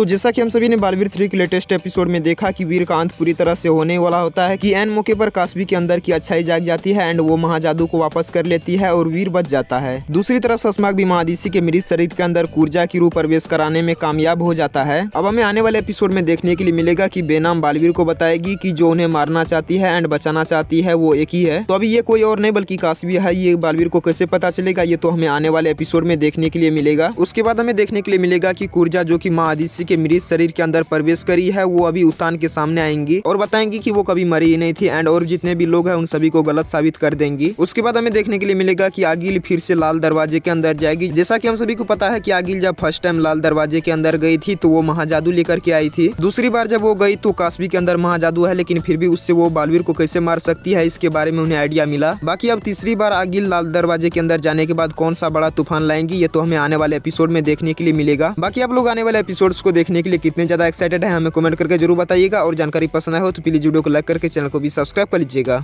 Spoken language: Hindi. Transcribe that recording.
तो जैसा कि हम सभी ने बालवीर थ्री के लेटेस्ट एपिसोड में देखा कि वीर का अंत पूरी तरह से होने वाला होता है कि एन मौके पर कासबी के अंदर की अच्छाई जाग जाती है एंड वो महाजादू को वापस कर लेती है और वीर बच जाता है दूसरी तरफ सस्माक भी महादिशी के मृत शरीर के अंदर कुर्जा की रूप प्रवेश कराने में कामयाब हो जाता है अब हमें आने वाले एपिसोड में देखने के लिए मिलेगा की बेनाम बालवीर को बताएगी की जो उन्हें मारना चाहती है एंड बचाना चाहती है वो एक ही है तो अभी ये कोई और नहीं बल्कि काशवी है ये बालवीर को कैसे पता चलेगा ये तो हमें आने वाले एपिसोड में देखने के लिए मिलेगा उसके बाद हमें देखने के लिए मिलेगा की कुर्जा जो की महादिशी के मृत शरीर के अंदर प्रवेश करी है वो अभी उतान के सामने आएंगी और बताएंगी की वो कभी मरी ही नहीं थी एंड और जितने भी लोग हैं उन सभी को गलत साबित कर देंगी उसके बाद हमें देखने के लिए मिलेगा की आगिल फिर से लाल दरवाजे के अंदर जाएगी जैसा की हम सभी को पता है की आगिल जब फर्स्ट टाइम लाल दरवाजे के अंदर गई थी तो वो महाजादू लेकर के आई थी दूसरी बार जब वो गई तो काश्मी के अंदर महाजादू है लेकिन फिर भी उससे वो बालवीर को कैसे मार सकती है इसके बारे में उन्हें आइडिया मिला बाकी अब तीसरी बार आगिल लाल दरवाजे के अंदर जाने के बाद कौन सा बड़ा तूफान लाएंगी ये तो हमें आने वाले एपिसोड में देखने के लिए मिलेगा बाकी आप लोग आने वाले एपिसोड को को देखने के लिए कितने ज़्यादा एक्साइटेड है हमें कमेंट करके जरूर बताइएगा और जानकारी पसंद आए हो तो प्लीज़ वीडियो को लाइक करके चैनल को भी सब्सक्राइब कर लीजिएगा